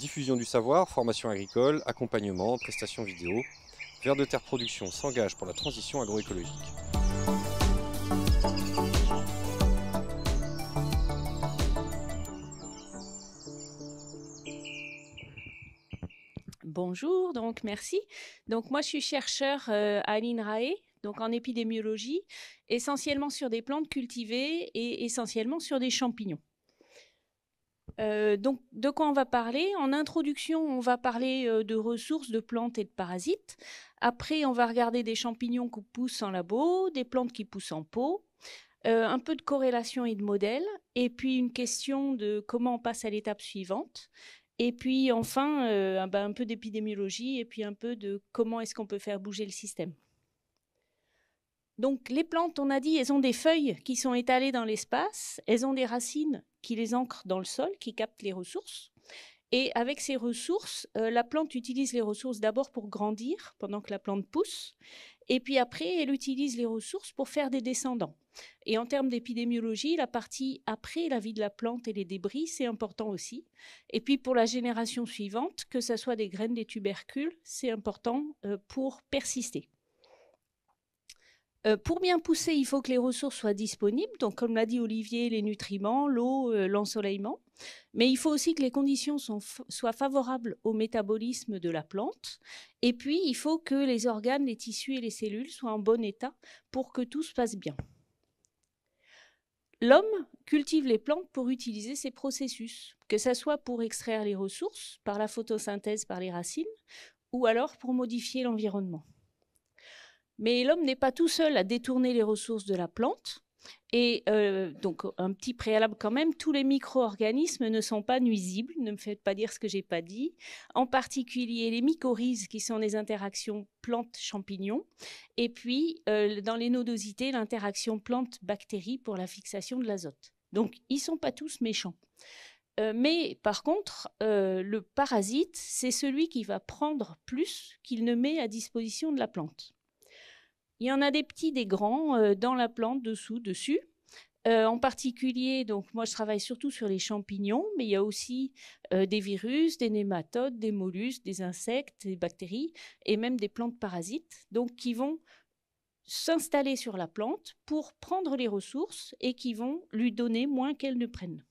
Diffusion du savoir, formation agricole, accompagnement, prestations vidéo. Vers de Terre Production s'engage pour la transition agroécologique. Bonjour, donc merci. Donc moi je suis chercheur euh, à l'INRAE, donc en épidémiologie, essentiellement sur des plantes cultivées et essentiellement sur des champignons. Euh, donc, de quoi on va parler En introduction, on va parler euh, de ressources, de plantes et de parasites. Après, on va regarder des champignons qui poussent en labo, des plantes qui poussent en pot, euh, un peu de corrélation et de modèle, et puis une question de comment on passe à l'étape suivante. Et puis enfin, bah, un peu d'épidémiologie, et puis un peu de comment est-ce qu'on peut faire bouger le système. Donc les plantes, on a dit, elles ont des feuilles qui sont étalées dans l'espace, elles ont des racines qui les ancrent dans le sol, qui captent les ressources. Et avec ces ressources, euh, la plante utilise les ressources d'abord pour grandir pendant que la plante pousse, et puis après, elle utilise les ressources pour faire des descendants. Et en termes d'épidémiologie, la partie après la vie de la plante et les débris, c'est important aussi. Et puis pour la génération suivante, que ce soit des graines, des tubercules, c'est important euh, pour persister. Euh, pour bien pousser, il faut que les ressources soient disponibles. Donc, comme l'a dit Olivier, les nutriments, l'eau, euh, l'ensoleillement. Mais il faut aussi que les conditions soient favorables au métabolisme de la plante. Et puis, il faut que les organes, les tissus et les cellules soient en bon état pour que tout se passe bien. L'homme cultive les plantes pour utiliser ces processus, que ce soit pour extraire les ressources par la photosynthèse, par les racines, ou alors pour modifier l'environnement. Mais l'homme n'est pas tout seul à détourner les ressources de la plante. Et euh, donc, un petit préalable quand même, tous les micro-organismes ne sont pas nuisibles, ne me faites pas dire ce que j'ai pas dit, en particulier les mycorhizes qui sont les interactions plante champignons et puis euh, dans les nodosités, l'interaction plante-bactérie pour la fixation de l'azote. Donc, ils sont pas tous méchants. Euh, mais par contre, le parasite, c'est celui qui va prendre plus qu'il ne met à disposition de la plante. Il y en a des petits, des grands, euh, dans la plante, dessous, dessus. Euh, en particulier, donc moi je travaille surtout sur les champignons, mais il y a aussi euh, des virus, des nématodes, des mollusques, des insectes, des bactéries et même des plantes parasites, donc qui vont s'installer sur la plante pour prendre les ressources et qui vont lui donner moins qu'elles ne prennent.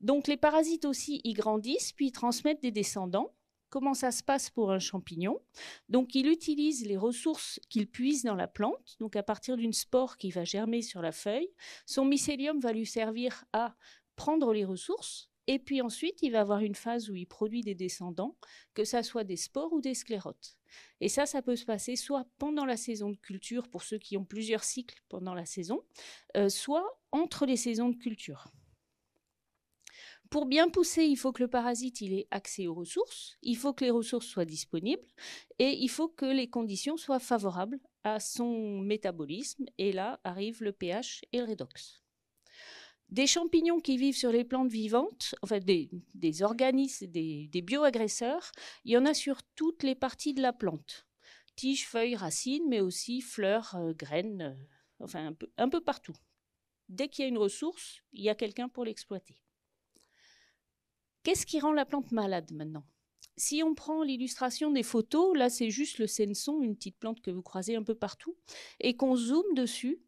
Donc les parasites aussi, y grandissent puis ils transmettent des descendants comment ça se passe pour un champignon. Donc, il utilise les ressources qu'il puise dans la plante. Donc, à partir d'une spore qui va germer sur la feuille, son mycélium va lui servir à prendre les ressources. Et puis ensuite, il va avoir une phase où il produit des descendants, que ce soit des spores ou des sclérotes. Et ça, ça peut se passer soit pendant la saison de culture, pour ceux qui ont plusieurs cycles pendant la saison, euh, soit entre les saisons de culture pour bien pousser, il faut que le parasite il ait accès aux ressources, il faut que les ressources soient disponibles et il faut que les conditions soient favorables à son métabolisme. Et là arrivent le pH et le redox. Des champignons qui vivent sur les plantes vivantes, enfin des, organismes, des, bioagresseurs, il y en a sur toutes les parties de la plante. Tiges, feuilles, racines, mais aussi fleurs, euh, graines, euh, enfin un peu partout. Dès qu'il y a une ressource, il y a quelqu'un pour l'exploiter. Qu'est-ce qui rend la plante malade maintenant si on prend l'illustration des photos, là c'est juste le senson, une petite plante que vous croisez un peu partout, et qu'on zoome dessus,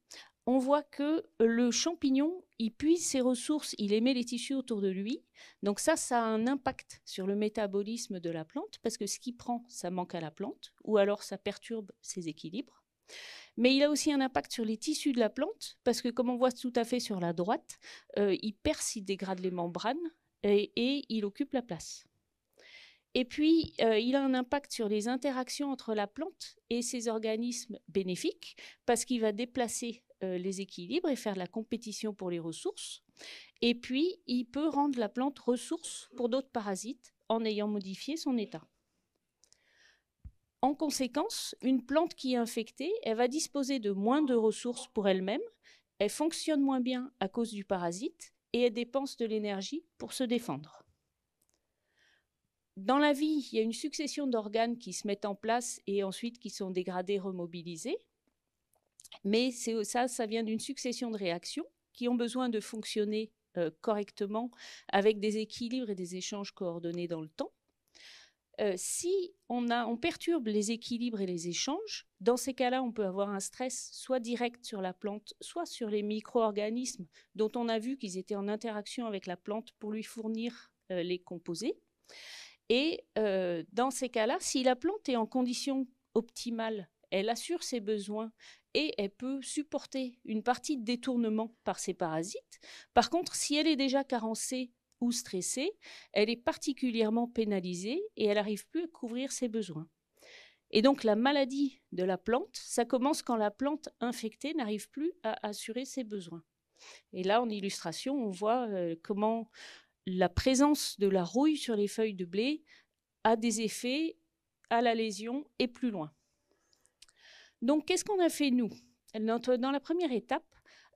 on voit que le champignon, il puise ses ressources, il émet les tissus autour de lui. Donc ça, ça a un impact sur le métabolisme de la plante, parce que ce qu'il prend, ça manque à la plante, ou alors ça perturbe ses équilibres. Mais il a aussi un impact sur les tissus de la plante, parce que comme on voit tout à fait sur la droite, euh, il perce, il dégrade les membranes, et, il occupe la place. Et puis, euh, il a un impact sur les interactions entre la plante et ses organismes bénéfiques, parce qu'il va déplacer euh, les équilibres et faire la compétition pour les ressources. Et puis, il peut rendre la plante ressource pour d'autres parasites en ayant modifié son état. En conséquence, une plante qui est infectée, elle va disposer de moins de ressources pour elle-même, elle fonctionne moins bien à cause du parasite, et dépense de l'énergie pour se défendre. Dans la vie, il y a une succession d'organes qui se mettent en place et ensuite qui sont dégradés, remobilisés. Mais ça, ça vient d'une succession de réactions qui ont besoin de fonctionner euh, correctement avec des équilibres et des échanges coordonnés dans le temps. Euh, si on, perturbe les équilibres et les échanges, dans ces cas-là, on peut avoir un stress soit direct sur la plante, soit sur les micro-organismes dont on a vu qu'ils étaient en interaction avec la plante pour lui fournir euh, les composés. Et euh, dans ces cas-là, si la plante est en condition optimale, elle assure ses besoins et elle peut supporter une partie de détournement par ses parasites. Par contre, si elle est déjà carencée ou stressée, elle est particulièrement pénalisée et elle n'arrive plus à couvrir ses besoins. Et donc la maladie de la plante, ça commence quand la plante infectée n'arrive plus à assurer ses besoins. Et là, en illustration, on voit euh, comment la présence de la rouille sur les feuilles de blé a des effets à la lésion et plus loin. Donc, qu'est-ce qu'on a fait, nous Dans la première étape,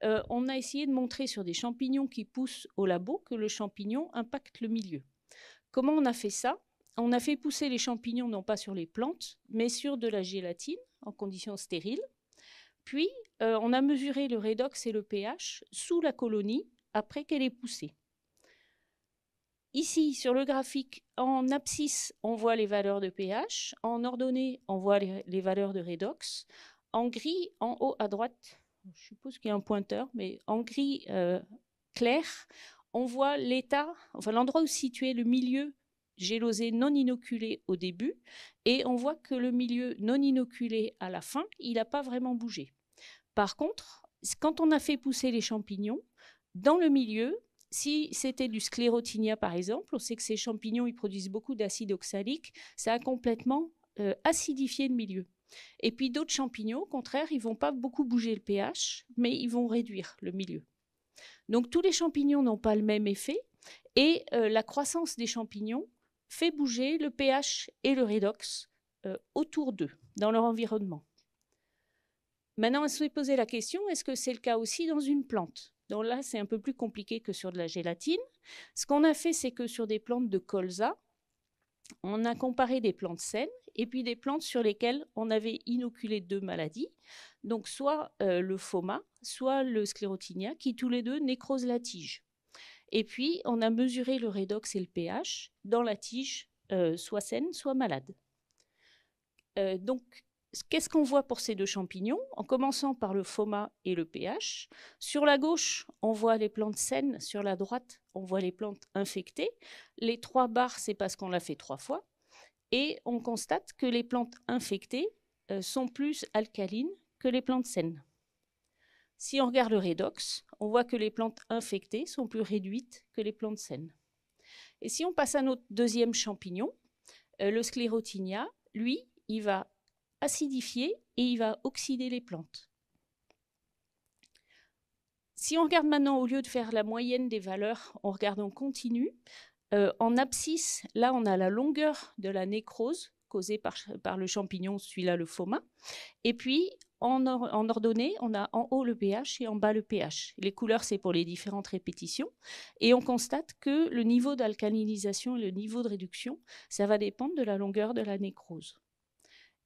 euh, on a essayé de montrer sur des champignons qui poussent au labo que le champignon impacte le milieu. Comment on a fait ça On a fait pousser les champignons non pas sur les plantes, mais sur de la gélatine en conditions stériles. Puis, euh, on a mesuré le redox et le pH sous la colonie après qu'elle ait poussé. Ici, sur le graphique, en abscisse, on voit les valeurs de pH. En ordonnée, on voit les, les valeurs de redox. En gris, en haut à droite, je suppose qu'il y a un pointeur, mais en gris euh, clair, on voit l'état, enfin l'endroit où se situait le milieu gélosé non inoculé au début, et on voit que le milieu non inoculé à la fin, il n'a pas vraiment bougé. Par contre, quand on a fait pousser les champignons, dans le milieu, si c'était du sclérotinia par exemple, on sait que ces champignons ils produisent beaucoup d'acide oxalique, ça a complètement euh, acidifié le milieu. Et puis d'autres champignons, au contraire, ils vont pas beaucoup bouger le pH, mais ils vont réduire le milieu. Donc tous les champignons n'ont pas le même effet et euh, la croissance des champignons fait bouger le pH et le redox euh, autour d'eux, dans leur environnement. Maintenant, on fait poser la question, est-ce que c'est le cas aussi dans une plante Donc là, c'est un peu plus compliqué que sur de la gélatine. Ce qu'on a fait, c'est que sur des plantes de colza, on a comparé des plantes saines et puis des plantes sur lesquelles on avait inoculé deux maladies, donc soit euh, le FOMA, soit le sclérotinia, qui tous les deux nécrosent la tige. Et puis, on a mesuré le redox et le pH dans la tige, euh, soit saine, soit malade. Euh, donc, Qu'est-ce qu'on voit pour ces deux champignons En commençant par le FOMA et le pH. Sur la gauche, on voit les plantes saines. Sur la droite, on voit les plantes infectées. Les trois barres, c'est parce qu'on l'a fait trois fois. Et on constate que les plantes infectées euh, sont plus alcalines que les plantes saines. Si on regarde le redox, on voit que les plantes infectées sont plus réduites que les plantes saines. Et si on passe à notre deuxième champignon, euh, le sclerotinia, lui, il va acidifier et il va oxyder les plantes. Si on regarde maintenant, au lieu de faire la moyenne des valeurs, on regarde en continu. Euh, en abscisse, là, on a la longueur de la nécrose causée par, le champignon, celui-là le foma. Et puis, en, en, ordonnée, on a en haut le pH et en bas le pH. Les couleurs, c'est pour les différentes répétitions. Et on constate que le niveau d'alcalinisation et le niveau de réduction, ça va dépendre de la longueur de la nécrose.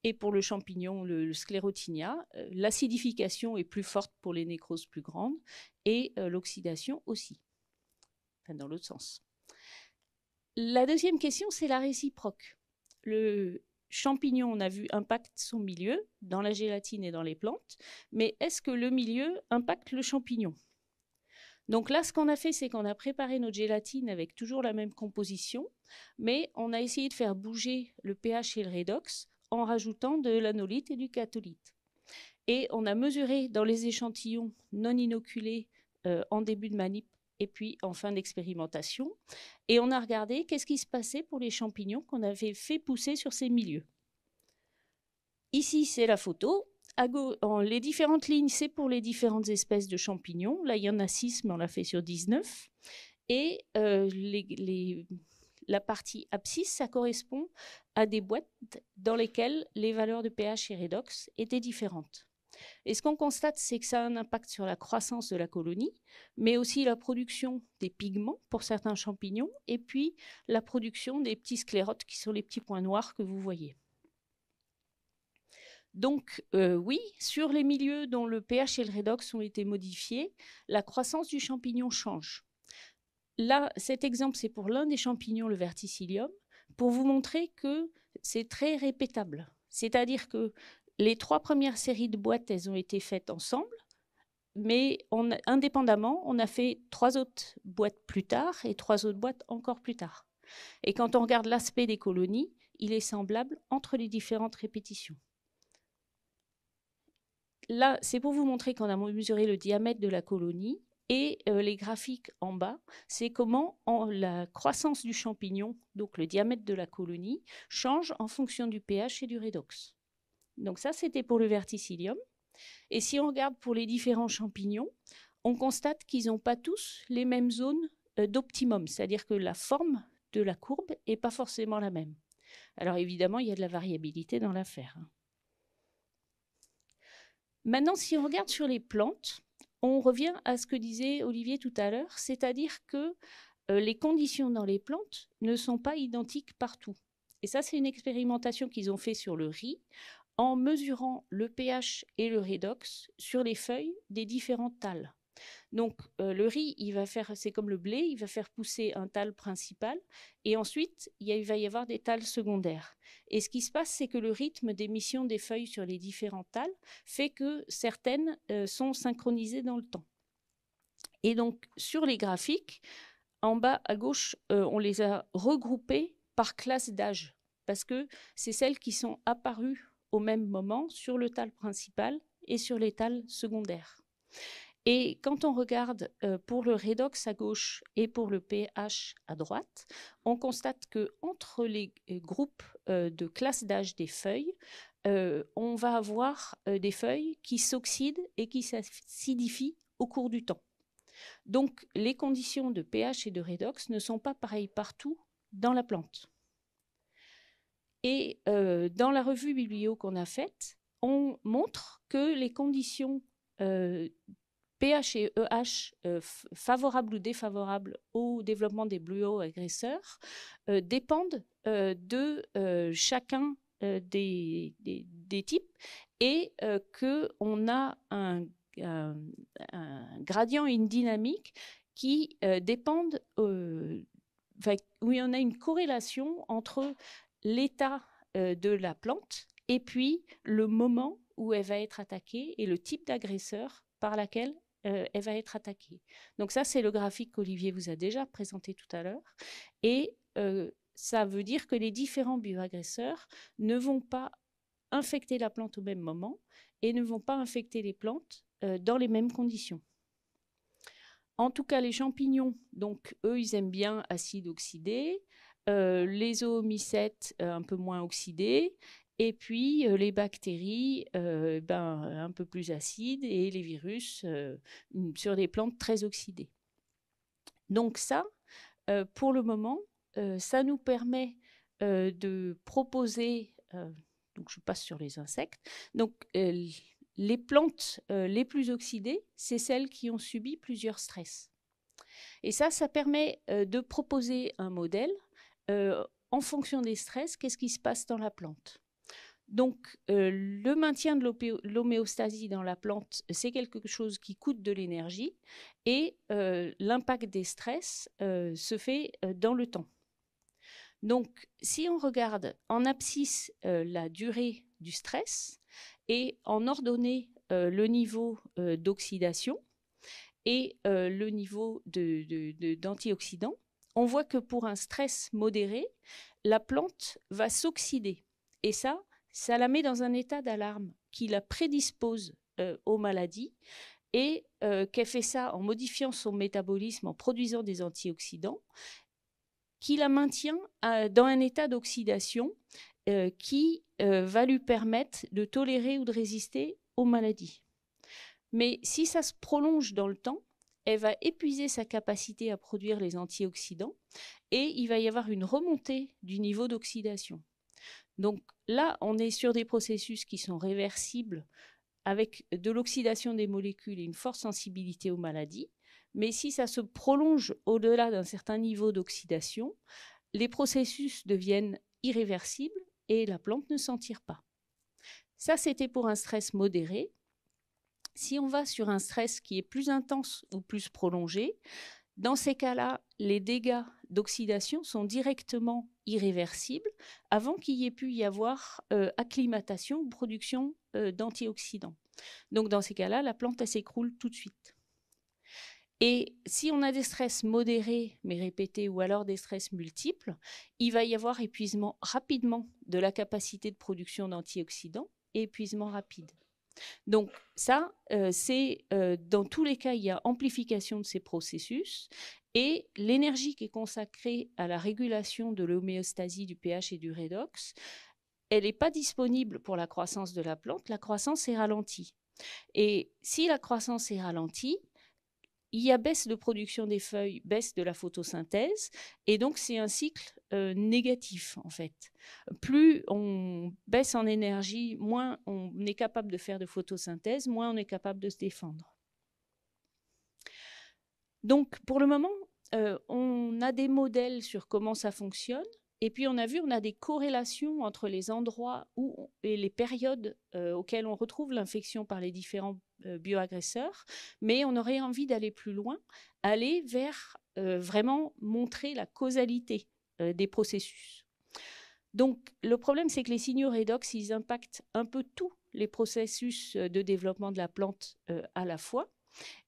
Et pour le champignon, le, sclérotinia, euh, l'acidification est plus forte pour les nécroses plus grandes et euh, l'oxydation aussi. dans l'autre sens. La deuxième question, c'est la réciproque. Le champignon, on a vu, impacte son milieu dans la gélatine et dans les plantes, mais est-ce que le milieu impacte le champignon donc là, ce qu'on a fait, c'est qu'on a préparé notre gélatine avec toujours la même composition, mais on a essayé de faire bouger le pH et le redox en rajoutant de l'anolite et du catholite. Et on a mesuré dans les échantillons non inoculés euh, en début de manip et puis en fin d'expérimentation. Et on a regardé qu'est-ce qui se passait pour les champignons qu'on avait fait pousser sur ces milieux. Ici, c'est la photo. les différentes lignes, c'est pour les différentes espèces de champignons. Là, il y en a 6, mais on l'a fait sur 19. Et euh, les la partie abscisse, ça correspond à des boîtes dans lesquelles les valeurs de pH et redox étaient différentes. Et ce qu'on constate, c'est que ça a un impact sur la croissance de la colonie, mais aussi la production des pigments pour certains champignons, et puis la production des petits sclérotes, qui sont les petits points noirs que vous voyez. Donc euh, oui, sur les milieux dont le pH et le redox ont été modifiés, la croissance du champignon change. Là, cet exemple, c'est pour l'un des champignons, le verticillium, pour vous montrer que c'est très répétable. C'est-à-dire que les trois premières séries de boîtes, elles ont été faites ensemble, mais indépendamment, on a fait trois autres boîtes plus tard et trois autres boîtes encore plus tard. Et quand on regarde l'aspect des colonies, il est semblable entre les différentes répétitions. Là, c'est pour vous montrer qu'on a mesuré le diamètre de la colonie et euh, les graphiques en bas, c'est comment la croissance du champignon, donc le diamètre de la colonie, change en fonction du pH et du redox. Donc ça, c'était pour le verticillium. Et si on regarde pour les différents champignons, on constate qu'ils n'ont pas tous les mêmes zones euh, d'optimum, c'est-à-dire que la forme de la courbe n'est pas forcément la même. Alors évidemment, il y a de la variabilité dans l'affaire. Hein. Maintenant, si on regarde sur les plantes, on revient à ce que disait Olivier tout à l'heure, c'est-à-dire que euh, les conditions dans les plantes ne sont pas identiques partout. Et ça, c'est une expérimentation qu'ils ont fait sur le riz en mesurant le pH et le redox sur les feuilles des différentes talles. Donc euh, le riz, il va faire, c'est comme le blé, il va faire pousser un tal principal et ensuite il, va y avoir des tales secondaires. Et ce qui se passe, c'est que le rythme d'émission des feuilles sur les différents tales fait que certaines euh, sont synchronisées dans le temps. Et donc sur les graphiques, en bas à gauche, euh, on les a regroupées par classe d'âge parce que c'est celles qui sont apparues au même moment sur le tal principal et sur les tales secondaires. Et quand on regarde euh, pour le redox à gauche et pour le pH à droite, on constate que entre les euh, groupes euh, de classe d'âge des feuilles, on va avoir des feuilles qui s'oxydent et qui s'acidifient au cours du temps. Donc les conditions de pH et de redox ne sont pas pareilles partout dans la plante. Et dans la revue biblio qu'on a faite, on montre que les conditions pH et EH euh, favorables ou défavorables au développement des bluo-agresseurs euh, dépendent euh, de chacun des, types et qu'on a un, gradient une dynamique qui dépendent, où il y a une corrélation entre l'état de la plante et puis le moment où elle va être attaquée et le type d'agresseur par laquelle euh, elle va être attaquée. Donc ça, c'est le graphique qu'Olivier vous a déjà présenté tout à l'heure. Et euh, ça veut dire que les différents bioagresseurs ne vont pas infecter la plante au même moment et ne vont pas infecter les plantes euh, dans les mêmes conditions. En tout cas, les champignons, donc eux, ils aiment bien acide oxydé, les oomycètes un peu moins oxydés, et puis euh, les bactéries, euh, ben, un peu plus acides, et les virus euh, sur des plantes très oxydées. Donc ça, pour le moment, ça nous permet de proposer, donc je passe sur les insectes, donc les plantes les plus oxydées, c'est celles qui ont subi plusieurs stress. Et ça, ça permet de proposer un modèle en fonction des stress, qu'est-ce qui se passe dans la plante. Donc, euh, le maintien de l'homéostasie dans la plante, c'est quelque chose qui coûte de l'énergie et euh, l'impact des stress euh, se fait dans le temps. Donc, si on regarde en abscisse la durée du stress et en ordonnée le niveau d'oxydation et le niveau d'antioxydants, on voit que pour un stress modéré, la plante va s'oxyder. Et ça, ça la met dans un état d'alarme qui la prédispose euh, aux maladies et euh, qu'elle fait ça en modifiant son métabolisme, en produisant des antioxydants, qui la maintient euh, dans un état d'oxydation qui va lui permettre de tolérer ou de résister aux maladies. Mais si ça se prolonge dans le temps, elle va épuiser sa capacité à produire les antioxydants et il va y avoir une remontée du niveau d'oxydation. Donc là, on est sur des processus qui sont réversibles avec de l'oxydation des molécules et une forte sensibilité aux maladies. Mais si ça se prolonge au-delà d'un certain niveau d'oxydation, les processus deviennent irréversibles et la plante ne s'en tire pas. Ça, c'était pour un stress modéré. Si on va sur un stress qui est plus intense ou plus prolongé, dans ces cas-là, les dégâts d'oxydation sont directement irréversibles avant qu'il y ait pu y avoir euh, acclimatation ou production euh, d'antioxydants. Donc dans ces cas-là, la plante s'écroule tout de suite. Et si on a des stress modérés mais répétés ou alors des stress multiples, il va y avoir épuisement rapidement de la capacité de production d'antioxydants et épuisement rapide. Donc ça, euh, c'est dans tous les cas, il y a amplification de ces processus et l'énergie qui est consacrée à la régulation de l'homéostasie du pH et du redox, elle n'est pas disponible pour la croissance de la plante. La croissance est ralentie. Et si la croissance est ralentie, il y a baisse de production des feuilles, baisse de la photosynthèse, et donc c'est un cycle euh, négatif en fait. Plus on baisse en énergie, moins on est capable de faire de photosynthèse, moins on est capable de se défendre. Donc pour le moment, euh, on a des modèles sur comment ça fonctionne. Et puis on a vu, on a des corrélations entre les endroits où, et les périodes euh, auxquelles on retrouve l'infection par les différents euh, bioagresseurs, mais on aurait envie d'aller plus loin, aller vers vraiment montrer la causalité des processus. Donc le problème, c'est que les signaux redox, ils impactent un peu tous les processus de développement de la plante à la fois.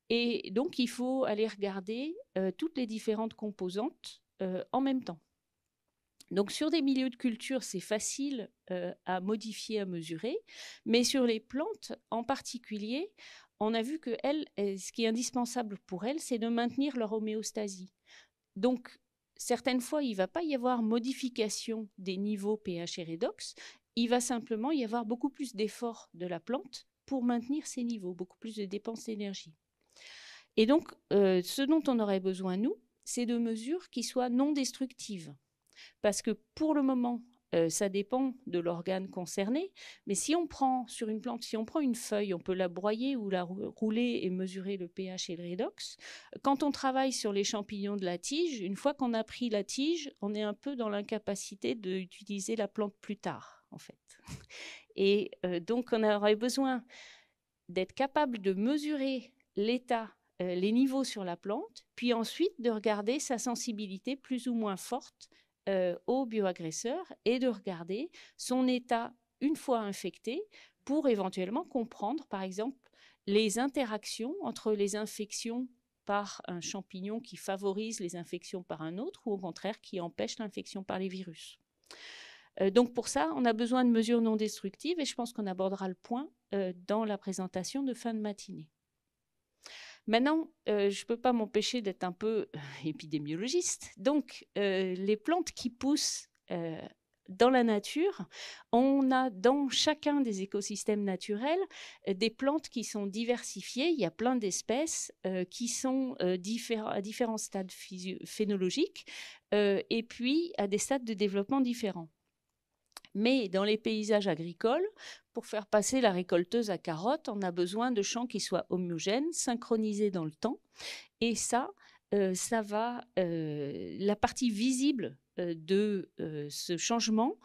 Et donc, il faut aller regarder euh, toutes les différentes composantes euh, en même temps. Donc, sur des milieux de culture, c'est facile euh, à modifier, à mesurer, mais sur les plantes en particulier, on a vu que ce qui est indispensable pour elles, c'est de maintenir leur homéostasie. Donc, certaines fois, il ne va pas y avoir modification des niveaux pH et redox, il va simplement y avoir beaucoup plus d'efforts de la plante pour maintenir ces niveaux, beaucoup plus de dépenses d'énergie. Et donc, euh, ce dont on aurait besoin, nous, c'est de mesures qui soient non destructives. Parce que pour le moment, euh, ça dépend de l'organe concerné, mais si on prend sur une plante, si on prend une feuille, on peut la broyer ou la rouler et mesurer le pH et le redox. Quand on travaille sur les champignons de la tige, une fois qu'on a pris la tige, on est un peu dans l'incapacité d'utiliser la plante plus tard, en fait. Et euh, donc, on aurait besoin d'être capable de mesurer l'état euh, les niveaux sur la plante, puis ensuite de regarder sa sensibilité plus ou moins forte euh, aux bioagresseurs et de regarder son état une fois infecté pour éventuellement comprendre, par exemple, les interactions entre les infections par un champignon qui favorise les infections par un autre ou au contraire qui empêche l'infection par les virus. Euh, donc pour ça, on a besoin de mesures non destructives et je pense qu'on abordera le point euh, dans la présentation de fin de matinée. Maintenant, euh, je ne peux pas m'empêcher d'être un peu euh, épidémiologiste. Donc, euh, les plantes qui poussent dans la nature, on a dans chacun des écosystèmes naturels des plantes qui sont diversifiées. Il y a plein d'espèces qui sont à différents stades phénologiques et puis à des stades de développement différents. Mais dans les paysages agricoles, pour faire passer la récolteuse à carottes, on a besoin de champs qui soient homogènes, synchronisés dans le temps. Et ça, euh, ça va, euh, la partie visible euh, de ce changement,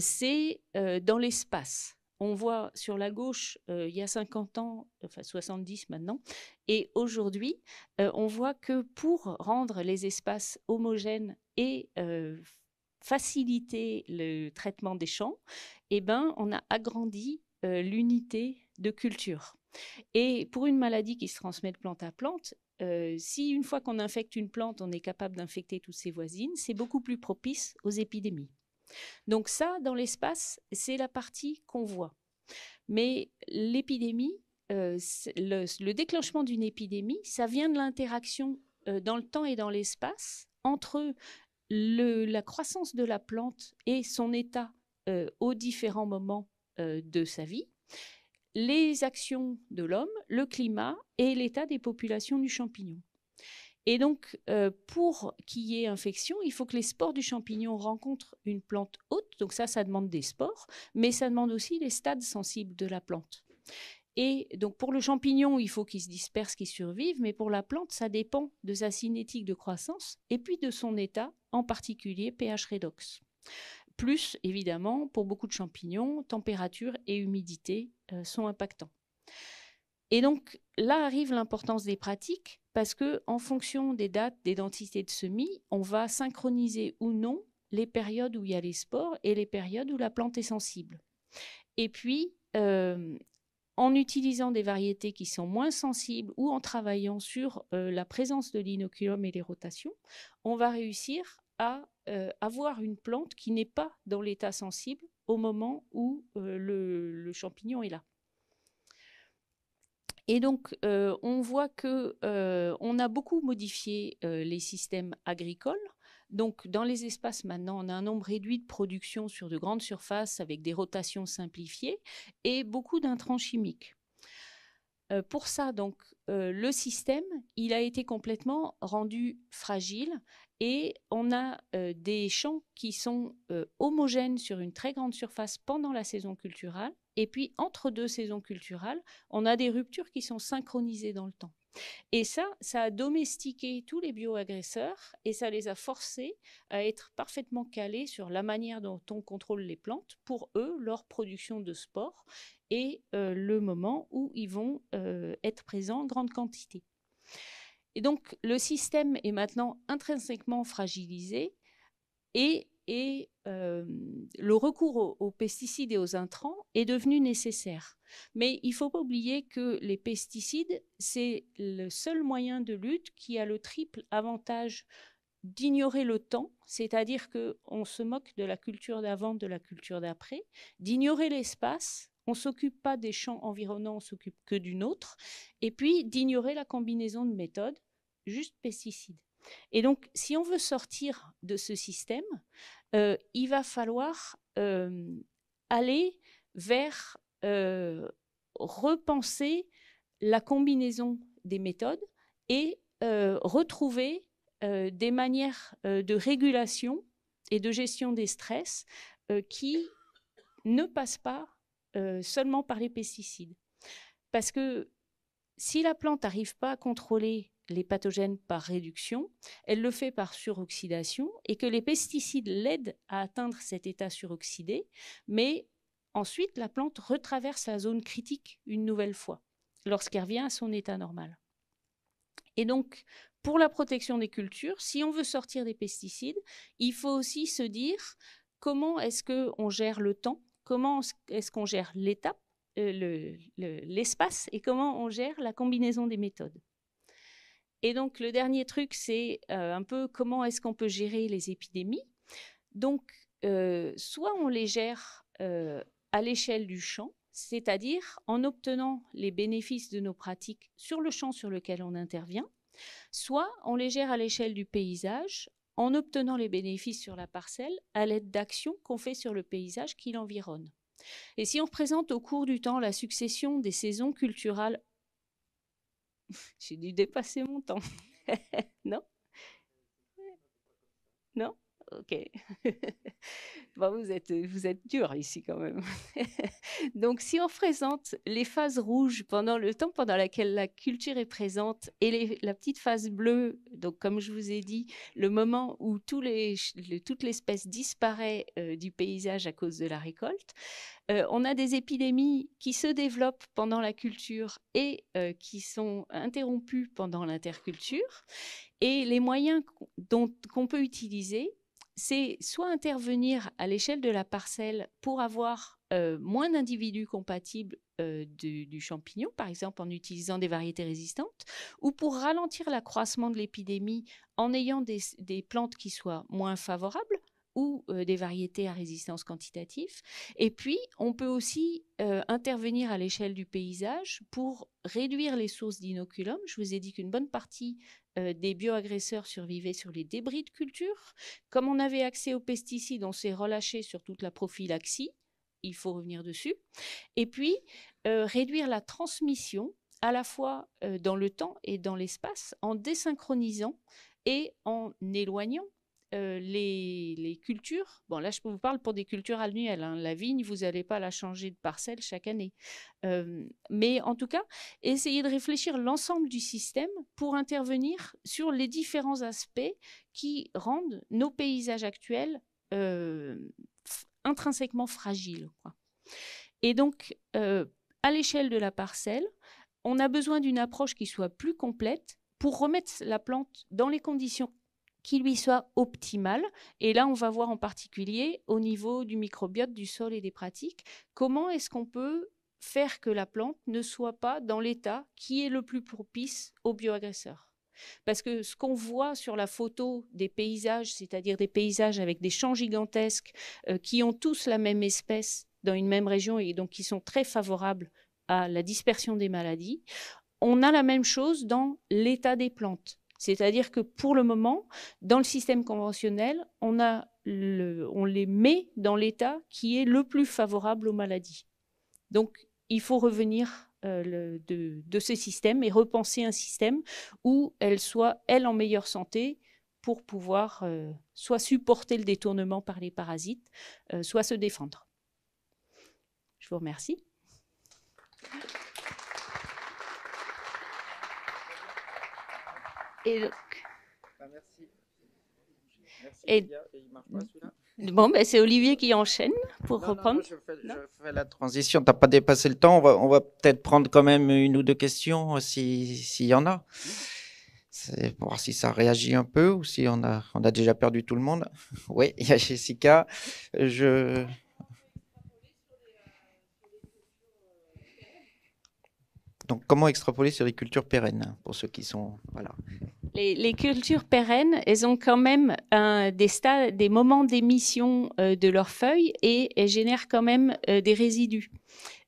c'est dans l'espace. On voit sur la gauche, il y a 50 ans, enfin 70 maintenant, et aujourd'hui, on voit que pour rendre les espaces homogènes et faciliter le traitement des champs, eh ben, on a agrandi euh, l'unité de culture. Et pour une maladie qui se transmet de plante à plante, euh, si une fois qu'on infecte une plante, on est capable d'infecter toutes ses voisines, c'est beaucoup plus propice aux épidémies. Donc ça, dans l'espace, c'est la partie qu'on voit. Mais l'épidémie, euh, le, déclenchement d'une épidémie, ça vient de l'interaction dans le temps et dans l'espace entre la croissance de la plante et son état euh, aux différents moments euh, de sa vie, les actions de l'homme, le climat et l'état des populations du champignon. Et donc, euh, pour qu'il y ait infection, il faut que les spores du champignon rencontrent une plante haute. Donc ça, ça demande des spores, mais ça demande aussi les stades sensibles de la plante. Et donc pour le champignon, il faut qu'il se disperse, qu'il survive, mais pour la plante, ça dépend de sa cinétique de croissance et puis de son état en particulier pH redox. Plus, évidemment, pour beaucoup de champignons, température et humidité euh, sont impactants. Et donc là arrive l'importance des pratiques parce que en fonction des dates, des densités de semis, on va synchroniser ou non les périodes où il y a les spores et les périodes où la plante est sensible. Et puis, euh, en utilisant des variétés qui sont moins sensibles ou en travaillant sur euh, la présence de l'inoculum et les rotations, on va réussir à euh, avoir une plante qui n'est pas dans l'état sensible au moment où euh, le, champignon est là. Et donc, euh, on voit qu'on on a beaucoup modifié les systèmes agricoles. Donc, dans les espaces, maintenant, on a un nombre réduit de production sur de grandes surfaces avec des rotations simplifiées et beaucoup d'intrants chimiques. pour ça, donc, le système, il a été complètement rendu fragile et on a euh, des champs qui sont euh, homogènes sur une très grande surface pendant la saison culturelle, Et puis, entre deux saisons culturelles, on a des ruptures qui sont synchronisées dans le temps. Et ça, ça a domestiqué tous les bioagresseurs et ça les a forcés à être parfaitement calés sur la manière dont on contrôle les plantes pour eux, leur production de sport et euh, le moment où ils vont être présents en grande quantité. Et donc, le système est maintenant intrinsèquement fragilisé et, euh, le recours aux, aux, pesticides et aux intrants est devenu nécessaire. Mais il ne faut pas oublier que les pesticides, c'est le seul moyen de lutte qui a le triple avantage d'ignorer le temps, c'est-à-dire qu'on se moque de la culture d'avant, de la culture d'après, d'ignorer l'espace on ne s'occupe pas des champs environnants, on s'occupe que du nôtre. Et puis d'ignorer la combinaison de méthodes, juste pesticides. Et donc, si on veut sortir de ce système, euh, il va falloir euh, aller vers euh, repenser la combinaison des méthodes et retrouver des manières de régulation et de gestion des stress qui ne passent pas euh, seulement par les pesticides. Parce que si la plante n'arrive pas à contrôler les pathogènes par réduction, elle le fait par suroxydation et que les pesticides l'aident à atteindre cet état suroxydé, mais ensuite la plante retraverse la zone critique une nouvelle fois lorsqu'elle revient à son état normal. Et donc, pour la protection des cultures, si on veut sortir des pesticides, il faut aussi se dire comment est-ce qu'on gère le temps comment est-ce qu'on gère l'étape, euh, l'espace et comment on gère la combinaison des méthodes. Et donc le dernier truc, c'est euh, un peu comment est-ce qu'on peut gérer les épidémies. Donc euh, soit on les gère à l'échelle du champ, c'est-à-dire en obtenant les bénéfices de nos pratiques sur le champ sur lequel on intervient, soit on les gère à l'échelle du paysage en obtenant les bénéfices sur la parcelle à l'aide d'actions qu'on fait sur le paysage qui l'environne. Et si on représente au cours du temps la succession des saisons culturales, j'ai dû dépasser mon temps, non Non ok. bon, bah, vous êtes, euh, vous êtes dur ici quand même. Donc, si on présente les phases rouges pendant le temps pendant laquelle la culture est présente et la petite phase bleue, donc comme je vous ai dit, le moment où tous les, toute l'espèce disparaît euh, du paysage à cause de la récolte, euh, on a des épidémies qui se développent pendant la culture et qui sont interrompues pendant l'interculture. Et les moyens qu'on peut utiliser c'est soit intervenir à l'échelle de la parcelle pour avoir euh, moins d'individus compatibles euh, du, champignon, par exemple en utilisant des variétés résistantes, ou pour ralentir l'accroissement de l'épidémie en ayant des, plantes qui soient moins favorables ou euh, des variétés à résistance quantitative. Et puis, on peut aussi intervenir à l'échelle du paysage pour réduire les sources d'inoculum. Je vous ai dit qu'une bonne partie euh, des bioagresseurs survivaient sur les débris de culture. Comme on avait accès aux pesticides, on s'est relâché sur toute la prophylaxie. Il faut revenir dessus. Et puis, euh, réduire la transmission à la fois euh, dans le temps et dans l'espace en désynchronisant et en éloignant euh, les, cultures, bon là je vous parle pour des cultures annuelles, hein. la vigne, vous n'allez pas la changer de parcelle chaque année. Euh, mais en tout cas, essayez de réfléchir l'ensemble du système pour intervenir sur les différents aspects qui rendent nos paysages actuels euh, intrinsèquement fragiles. Et donc, à l'échelle de la parcelle, on a besoin d'une approche qui soit plus complète pour remettre la plante dans les conditions qui lui soit optimale. Et là, on va voir en particulier au niveau du microbiote, du sol et des pratiques, comment est-ce qu'on peut faire que la plante ne soit pas dans l'état qui est le plus propice au bioagresseur. Parce que ce qu'on voit sur la photo des paysages, c'est-à-dire des paysages avec des champs gigantesques euh, qui ont tous la même espèce dans une même région et donc qui sont très favorables à la dispersion des maladies, on a la même chose dans l'état des plantes. C'est-à-dire que pour le moment, dans le système conventionnel, on, les met dans l'état qui est le plus favorable aux maladies. Donc, il faut revenir euh, de, ce système et repenser un système où elles soient, elles, en meilleure santé pour pouvoir euh, soit supporter le détournement par les parasites, euh, soit se défendre. Je vous remercie. Et donc... Bah, merci. et... Bon, ben, c'est Olivier qui enchaîne pour reprendre. je, fais, la transition. Tu n'as pas dépassé le temps. On va, peut-être prendre quand même une ou deux questions euh, s'il y en a. C'est pour voir si ça réagit un peu ou si on a, on a déjà perdu tout le monde. Oui, il y a Jessica. Je, comment extrapoler sur les cultures pérennes pour ceux qui sont voilà. Les, cultures pérennes, elles ont quand même des stades, des moments d'émission euh, de leurs feuilles et elles génèrent quand même euh, des résidus.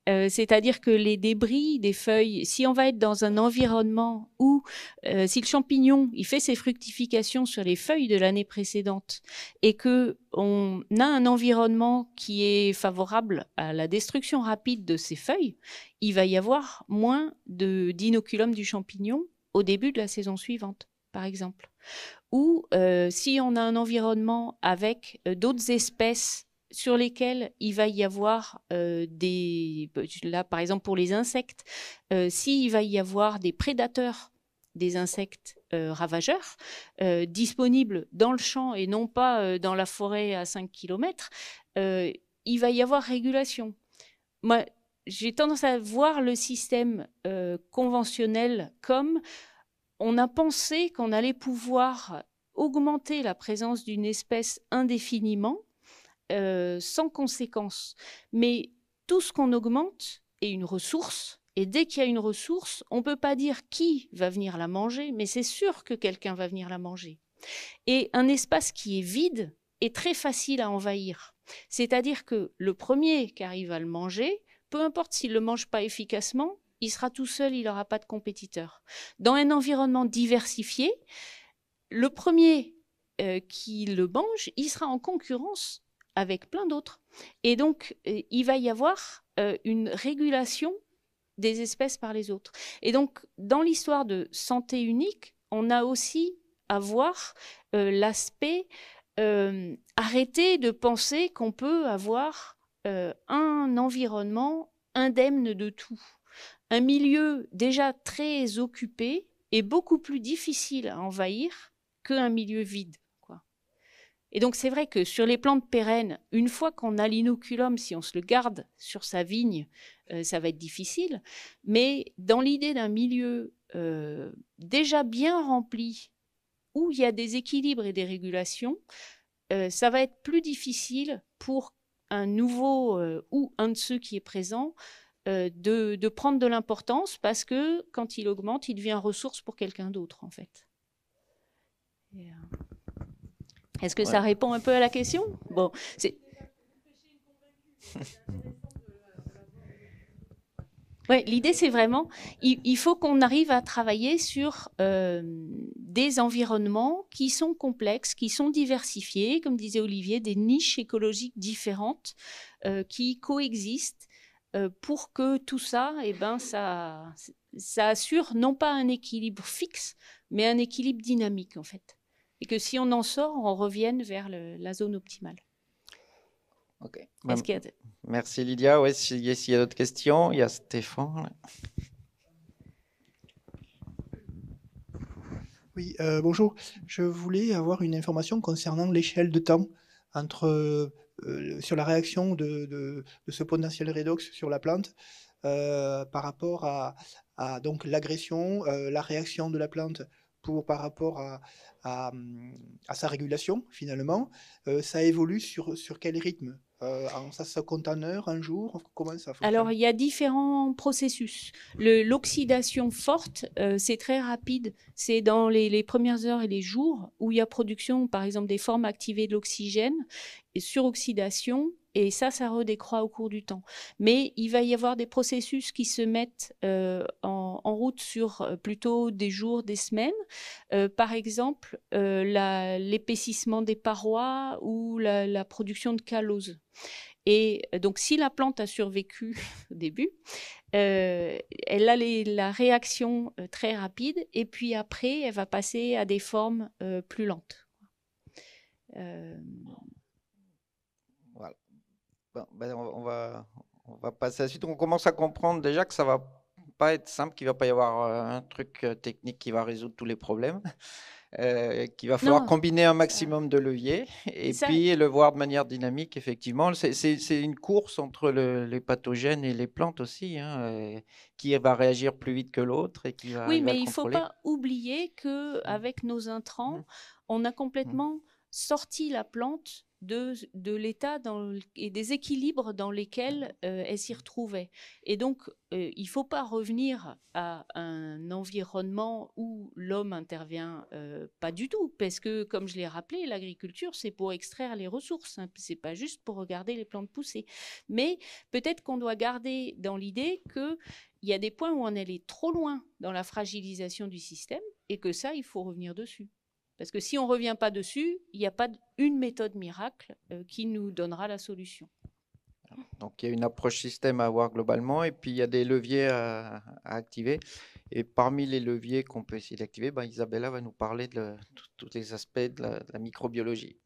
Euh, c'est-à-dire que les débris des feuilles, si on va être dans un environnement où, euh, si le champignon, il fait ses fructifications sur les feuilles de l'année précédente et que on a un environnement qui est favorable à la destruction rapide de ces feuilles, il va y avoir moins de d'inoculum du champignon au début de la saison suivante, par exemple. Ou euh, si on a un environnement avec d'autres espèces sur lesquels il va y avoir euh, des... Bah, là, par exemple, pour les insectes, euh, s'il va y avoir des prédateurs des insectes euh, ravageurs disponibles dans le champ et non pas dans la forêt à 5 km, il va y avoir régulation. Moi, j'ai tendance à voir le système conventionnel comme on a pensé qu'on allait pouvoir augmenter la présence d'une espèce indéfiniment euh, sans conséquence. Mais tout ce qu'on augmente est une ressource. Et dès qu'il y a une ressource, on ne peut pas dire qui va venir la manger, mais c'est sûr que quelqu'un va venir la manger. Et un espace qui est vide est très facile à envahir. C'est-à-dire que le premier qui arrive à le manger, peu importe s'il ne le mange pas efficacement, il sera tout seul, il n'aura pas de compétiteur. Dans un environnement diversifié, le premier euh, qui le mange, il sera en concurrence avec plein d'autres. Et donc, euh, il va y avoir euh, une régulation des espèces par les autres. Et donc, dans l'histoire de santé unique, on a aussi à voir euh, l'aspect arrêter de penser qu'on peut avoir un environnement indemne de tout. Un milieu déjà très occupé est beaucoup plus difficile à envahir qu'un milieu vide. Et donc c'est vrai que sur les plantes pérennes, une fois qu'on a l'inoculum, si on se le garde sur sa vigne, euh, ça va être difficile. Mais dans l'idée d'un milieu euh, déjà bien rempli, où il y a des équilibres et des régulations, euh, ça va être plus difficile pour un nouveau ou un de ceux qui est présent de, prendre de l'importance parce que quand il augmente, il devient ressource pour quelqu'un d'autre en fait. Est-ce que ça répond un peu à la question Bon, c'est. Ouais, l'idée, c'est vraiment, il, faut qu'on arrive à travailler sur euh, des environnements qui sont complexes, qui sont diversifiés, comme disait Olivier, des niches écologiques différentes euh, qui coexistent euh, pour que tout ça, eh ben, ça, ça assure non pas un équilibre fixe, mais un équilibre dynamique, en fait et que si on en sort, on revienne vers la zone optimale. Ok. Ben, merci Lydia. S'il y, y a d'autres questions, il y a Stéphane. Oui, euh, bonjour. Je voulais avoir une information concernant l'échelle de temps entre, euh, sur la réaction de, ce potentiel redox sur la plante euh, par rapport à, à donc l'agression, la réaction de la plante pour, par rapport à, sa régulation, finalement, euh, ça évolue sur, quel rythme euh, ça, se compte en heures, un jour ça Alors, il y a différents processus. L'oxydation forte, euh, c'est très rapide. C'est dans les, premières heures et les jours où il y a production, par exemple, des formes activées de l'oxygène. Et Suroxydation, et ça, ça redécroît au cours du temps. Mais il va y avoir des processus qui se mettent euh, en, route sur euh, plutôt des jours, des semaines. Euh, par exemple, l'épaississement des parois ou la, production de caloses. Et donc, si la plante a survécu au début, elle a la réaction très rapide, et puis après, elle va passer à des formes plus lentes. Ben, on, va, on va passer à la suite. On commence à comprendre déjà que ça va pas être simple, qu'il va pas y avoir euh, un truc euh, technique qui va résoudre tous les problèmes, euh, qu'il va falloir combiner un maximum de leviers et puis le voir de manière dynamique, effectivement. C'est une course entre les pathogènes et les plantes aussi, hein, euh, qui va réagir plus vite que l'autre et qui va. Oui, mais il faut pas oublier qu'avec mmh. nos intrants, mmh. on a complètement mmh. sorti la plante de, l'état et des équilibres dans lesquels euh, elle s'y retrouvait. Et donc, euh, il ne faut pas revenir à un environnement où l'homme intervient euh, pas du tout, parce que, comme je l'ai rappelé, l'agriculture, c'est pour extraire les ressources, ce hein. c'est pas juste pour regarder les plantes pousser. Mais peut-être qu'on doit garder dans l'idée qu'il y a des points où on allé trop loin dans la fragilisation du système et que ça, il faut revenir dessus. Parce que si on ne revient pas dessus, il n'y a pas une méthode miracle euh, qui nous donnera la solution. Donc il y a une approche système à avoir globalement et puis il y a des leviers à, activer. Et parmi les leviers qu'on peut essayer d'activer, ben, Isabella va nous parler de, tous les aspects de la microbiologie.